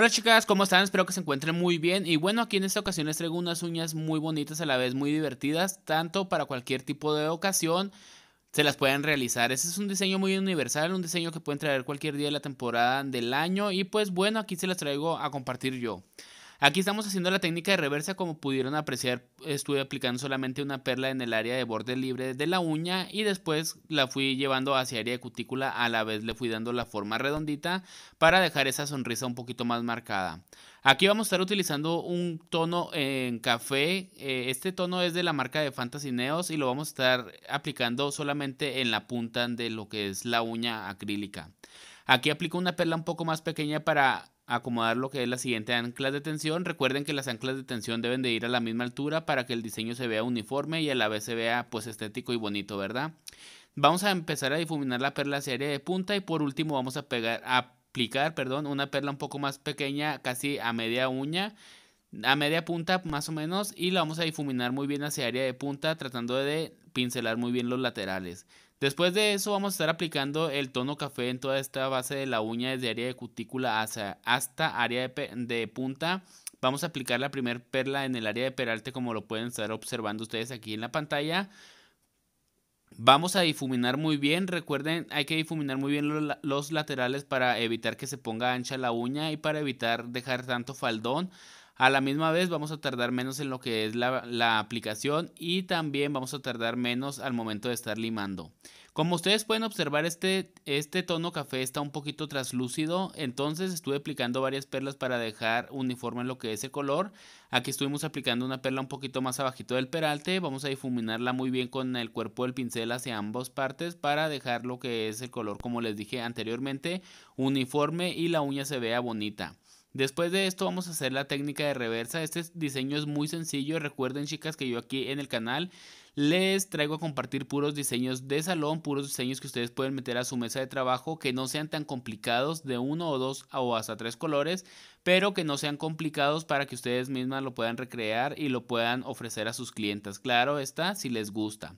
Hola chicas, ¿cómo están? Espero que se encuentren muy bien. Y bueno, aquí en esta ocasión les traigo unas uñas muy bonitas a la vez, muy divertidas, tanto para cualquier tipo de ocasión se las pueden realizar. este es un diseño muy universal, un diseño que pueden traer cualquier día de la temporada del año. Y pues bueno, aquí se las traigo a compartir yo. Aquí estamos haciendo la técnica de reversa como pudieron apreciar estuve aplicando solamente una perla en el área de borde libre de la uña y después la fui llevando hacia área de cutícula a la vez le fui dando la forma redondita para dejar esa sonrisa un poquito más marcada. Aquí vamos a estar utilizando un tono en café, eh, este tono es de la marca de Fantasy Neos y lo vamos a estar aplicando solamente en la punta de lo que es la uña acrílica. Aquí aplico una perla un poco más pequeña para acomodar lo que es la siguiente ancla de tensión. Recuerden que las anclas de tensión deben de ir a la misma altura para que el diseño se vea uniforme y a la vez se vea pues estético y bonito, ¿verdad? Vamos a empezar a difuminar la perla hacia área de punta y por último vamos a pegar, aplicar, perdón, una perla un poco más pequeña, casi a media uña, a media punta más o menos y la vamos a difuminar muy bien hacia área de punta tratando de pincelar muy bien los laterales. Después de eso vamos a estar aplicando el tono café en toda esta base de la uña desde área de cutícula hasta, área de, punta. Vamos a aplicar la primer perla en el área de peralte como lo pueden estar observando ustedes aquí en la pantalla. Vamos a difuminar muy bien, recuerden hay que difuminar muy bien los laterales para evitar que se ponga ancha la uña y para evitar dejar tanto faldón. A la misma vez vamos a tardar menos en lo que es la, aplicación y también vamos a tardar menos al momento de estar limando. Como ustedes pueden observar, este, este tono café está un poquito traslúcido, entonces estuve aplicando varias perlas para dejar uniforme en lo que es el color. Aquí estuvimos aplicando una perla un poquito más abajito del peralte, vamos a difuminarla muy bien con el cuerpo del pincel hacia ambas partes para dejar lo que es el color, como les dije anteriormente, uniforme y la uña se vea bonita. Después de esto vamos a hacer la técnica de reversa. Este diseño es muy sencillo. Recuerden chicas que yo aquí en el canal les traigo a compartir puros diseños de salón, puros diseños que ustedes pueden meter a su mesa de trabajo, que no sean tan complicados de uno o dos o hasta tres colores, pero que no sean complicados para que ustedes mismas lo puedan recrear y lo puedan ofrecer a sus clientes. Claro está, si les gusta.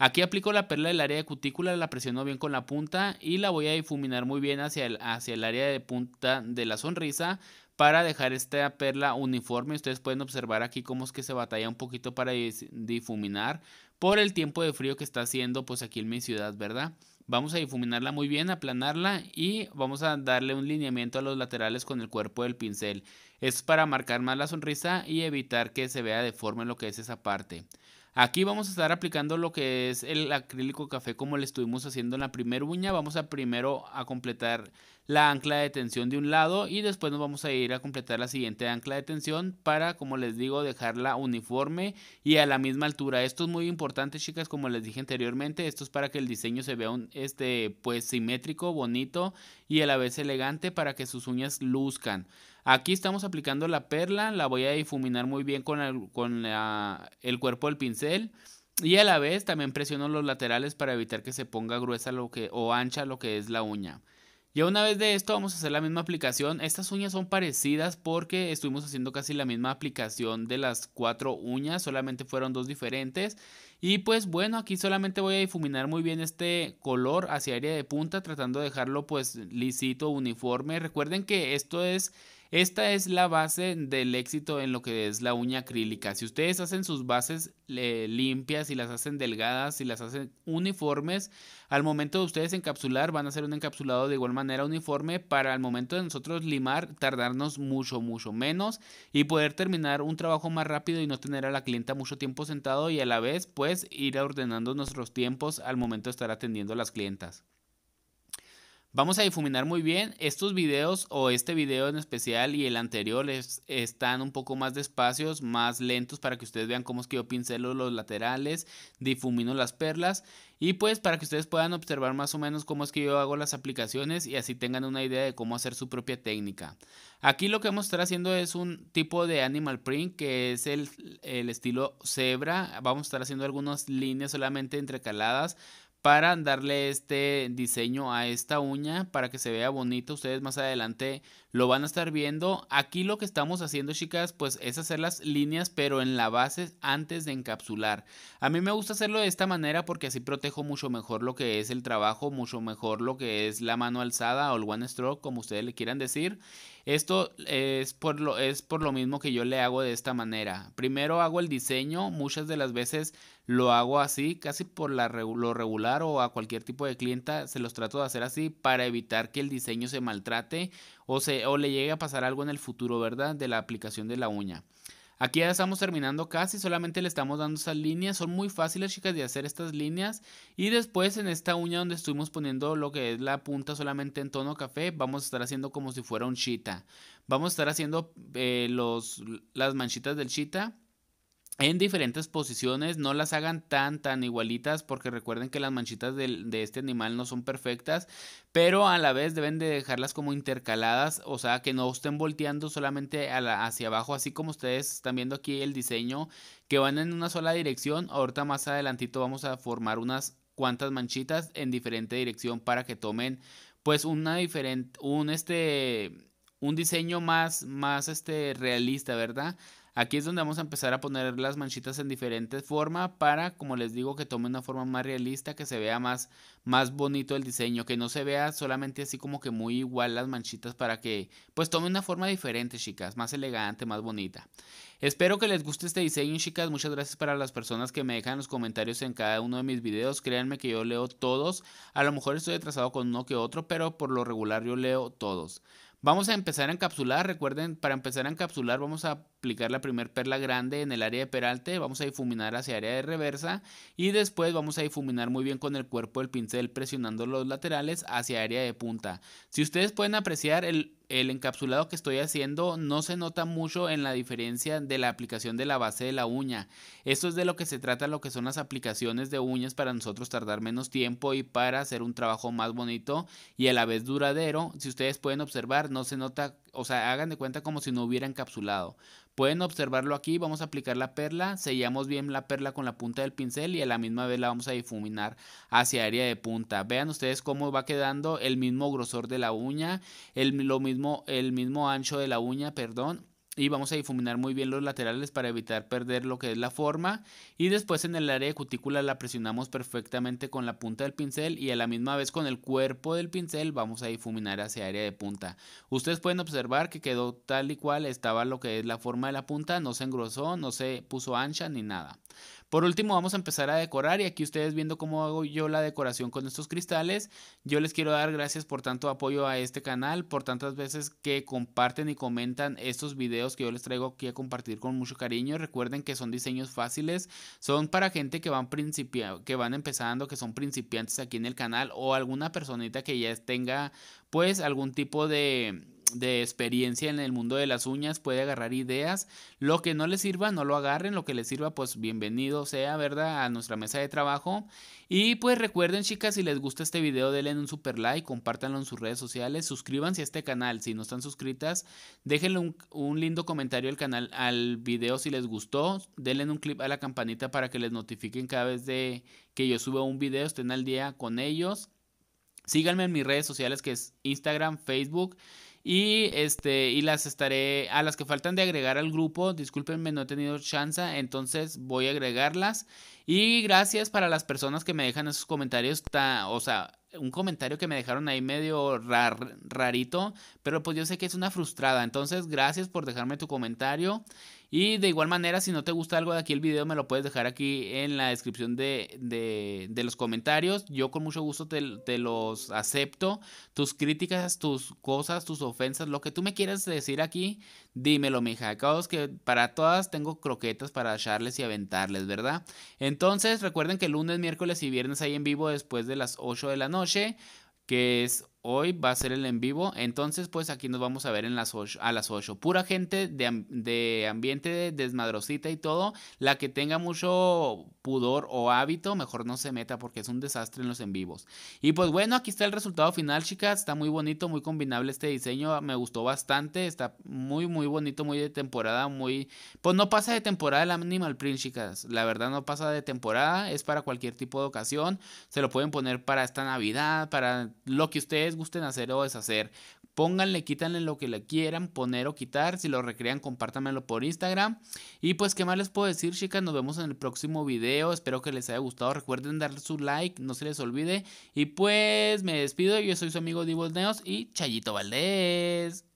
Aquí aplico la perla del área de cutícula, la presiono bien con la punta y la voy a difuminar muy bien hacia el, hacia el área de punta de la sonrisa para dejar esta perla uniforme. Ustedes pueden observar aquí cómo es que se batalla un poquito para difuminar por el tiempo de frío que está haciendo pues aquí en mi ciudad, ¿verdad? Vamos a difuminarla muy bien, aplanarla y vamos a darle un lineamiento a los laterales con el cuerpo del pincel. Es para marcar más la sonrisa y evitar que se vea deforme lo que es esa parte. Aquí vamos a estar aplicando lo que es el acrílico café como le estuvimos haciendo en la primera uña. Vamos a primero a completar la ancla de tensión de un lado y después nos vamos a ir a completar la siguiente ancla de tensión para, como les digo, dejarla uniforme y a la misma altura. Esto es muy importante, chicas, como les dije anteriormente, esto es para que el diseño se vea este, pues simétrico, bonito y a la vez elegante para que sus uñas luzcan. Aquí estamos aplicando la perla, la voy a difuminar muy bien con, el, el cuerpo del pincel. Y a la vez también presiono los laterales para evitar que se ponga gruesa lo que, o ancha lo que es la uña. Ya una vez de esto vamos a hacer la misma aplicación. Estas uñas son parecidas porque estuvimos haciendo casi la misma aplicación de las cuatro uñas. Solamente fueron dos diferentes. Y pues bueno, aquí solamente voy a difuminar muy bien este color hacia área de punta. Tratando de dejarlo pues lisito, uniforme. Recuerden que esto es esta es la base del éxito en lo que es la uña acrílica. Si ustedes hacen sus bases eh, limpias, y las hacen delgadas, y las hacen uniformes, al momento de ustedes encapsular van a hacer un encapsulado de igual manera uniforme para al momento de nosotros limar tardarnos mucho, mucho menos y poder terminar un trabajo más rápido y no tener a la clienta mucho tiempo sentado y a la vez pues ir ordenando nuestros tiempos al momento de estar atendiendo a las clientas. Vamos a difuminar muy bien. Estos videos o este video en especial y el anterior están un poco más despacios, más lentos para que ustedes vean cómo es que yo pincelo los laterales, difumino las perlas y pues para que ustedes puedan observar más o menos cómo es que yo hago las aplicaciones y así tengan una idea de cómo hacer su propia técnica. Aquí lo que vamos a estar haciendo es un tipo de animal print que es el, el estilo cebra. Vamos a estar haciendo algunas líneas solamente entrecaladas para darle este diseño a esta uña para que se vea bonito Ustedes más adelante lo van a estar viendo. Aquí lo que estamos haciendo, chicas, pues es hacer las líneas, pero en la base antes de encapsular. A mí me gusta hacerlo de esta manera porque así protejo mucho mejor lo que es el trabajo, mucho mejor lo que es la mano alzada o el one stroke, como ustedes le quieran decir. Esto es por, lo, es por lo mismo que yo le hago de esta manera. Primero hago el diseño, muchas de las veces lo hago así, casi por la, lo regular o a cualquier tipo de clienta, se los trato de hacer así para evitar que el diseño se maltrate o, se, o le llegue a pasar algo en el futuro, ¿verdad? De la aplicación de la uña. Aquí ya estamos terminando casi, solamente le estamos dando esas líneas. Son muy fáciles, chicas, de hacer estas líneas. Y después en esta uña donde estuvimos poniendo lo que es la punta solamente en tono café, vamos a estar haciendo como si fuera un chita. Vamos a estar haciendo eh, los, las manchitas del chita en diferentes posiciones, no las hagan tan, tan igualitas, porque recuerden que las manchitas de, este animal no son perfectas, pero a la vez deben de dejarlas como intercaladas, o sea, que no estén volteando solamente hacia abajo, así como ustedes están viendo aquí el diseño, que van en una sola dirección, ahorita más adelantito vamos a formar unas cuantas manchitas en diferente dirección para que tomen pues una diferente, un este, un diseño más, más este realista, ¿verdad? Aquí es donde vamos a empezar a poner las manchitas en diferentes formas para, como les digo, que tome una forma más realista, que se vea más, más bonito el diseño, que no se vea solamente así como que muy igual las manchitas para que pues tome una forma diferente, chicas, más elegante, más bonita. Espero que les guste este diseño, chicas. Muchas gracias para las personas que me dejan los comentarios en cada uno de mis videos. Créanme que yo leo todos. A lo mejor estoy atrasado con uno que otro, pero por lo regular yo leo todos. Vamos a empezar a encapsular, recuerden, para empezar a encapsular vamos a aplicar la primer perla grande en el área de peralte, vamos a difuminar hacia área de reversa y después vamos a difuminar muy bien con el cuerpo del pincel presionando los laterales hacia área de punta. Si ustedes pueden apreciar el el encapsulado que estoy haciendo no se nota mucho en la diferencia de la aplicación de la base de la uña. Esto es de lo que se trata lo que son las aplicaciones de uñas para nosotros tardar menos tiempo y para hacer un trabajo más bonito y a la vez duradero. Si ustedes pueden observar, no se nota o sea, hagan de cuenta como si no hubiera encapsulado. Pueden observarlo aquí, vamos a aplicar la perla, sellamos bien la perla con la punta del pincel y a la misma vez la vamos a difuminar hacia área de punta. Vean ustedes cómo va quedando el mismo grosor de la uña, el, lo mismo, el mismo ancho de la uña, perdón, y vamos a difuminar muy bien los laterales para evitar perder lo que es la forma y después en el área de cutícula la presionamos perfectamente con la punta del pincel y a la misma vez con el cuerpo del pincel vamos a difuminar hacia área de punta. Ustedes pueden observar que quedó tal y cual estaba lo que es la forma de la punta, no se engrosó, no se puso ancha ni nada. Por último vamos a empezar a decorar y aquí ustedes viendo cómo hago yo la decoración con estos cristales. Yo les quiero dar gracias por tanto apoyo a este canal, por tantas veces que comparten y comentan estos videos que yo les traigo aquí a compartir con mucho cariño. Recuerden que son diseños fáciles, son para gente que van, que van empezando, que son principiantes aquí en el canal o alguna personita que ya tenga pues algún tipo de de experiencia en el mundo de las uñas, puede agarrar ideas. Lo que no le sirva, no lo agarren. Lo que le sirva, pues bienvenido sea, ¿verdad? A nuestra mesa de trabajo. Y pues recuerden, chicas, si les gusta este video, denle un super like, compártanlo en sus redes sociales, suscríbanse a este canal. Si no están suscritas, déjenle un, un lindo comentario al canal, al video si les gustó. Denle un clip a la campanita para que les notifiquen cada vez de que yo suba un video, estén al día con ellos. Síganme en mis redes sociales que es Instagram, Facebook. Y, este, y las estaré, a las que faltan de agregar al grupo, discúlpenme, no he tenido chance, entonces voy a agregarlas. Y gracias para las personas que me dejan esos comentarios, ta, o sea, un comentario que me dejaron ahí medio rarito, pero pues yo sé que es una frustrada, entonces gracias por dejarme tu comentario. Y de igual manera, si no te gusta algo de aquí el video, me lo puedes dejar aquí en la descripción de, los comentarios. Yo con mucho gusto te, los acepto. Tus críticas, tus cosas, tus ofensas, lo que tú me quieras decir aquí, dímelo, mija. Acabo que para todas tengo croquetas para echarles y aventarles, ¿verdad? Entonces, recuerden que lunes, miércoles y viernes hay en vivo después de las 8 de la noche, que es hoy va a ser el en vivo. Entonces, pues aquí nos vamos a ver en las a las 8. Pura gente de, ambiente de desmadrosita y todo. La que tenga mucho pudor o hábito, mejor no se meta porque es un desastre en los en vivos. Y pues bueno, aquí está el resultado final, chicas. Está muy bonito, muy combinable este diseño. Me gustó bastante. Está muy, muy bonito, muy de temporada, muy... Pues no pasa de temporada el Animal Print, chicas. La verdad no pasa de temporada. Es para cualquier tipo de ocasión. Se lo pueden poner para esta Navidad, para lo que ustedes gusten hacer o deshacer. Pónganle, quítanle lo que le quieran poner o quitar. Si lo recrean, compártanmelo por Instagram. Y pues, ¿qué más les puedo decir, chicas? Nos vemos en el próximo video. Espero que les haya gustado. Recuerden darle su like, no se les olvide. Y pues, me despido. Yo soy su amigo Divo Neos y Chayito Valdés.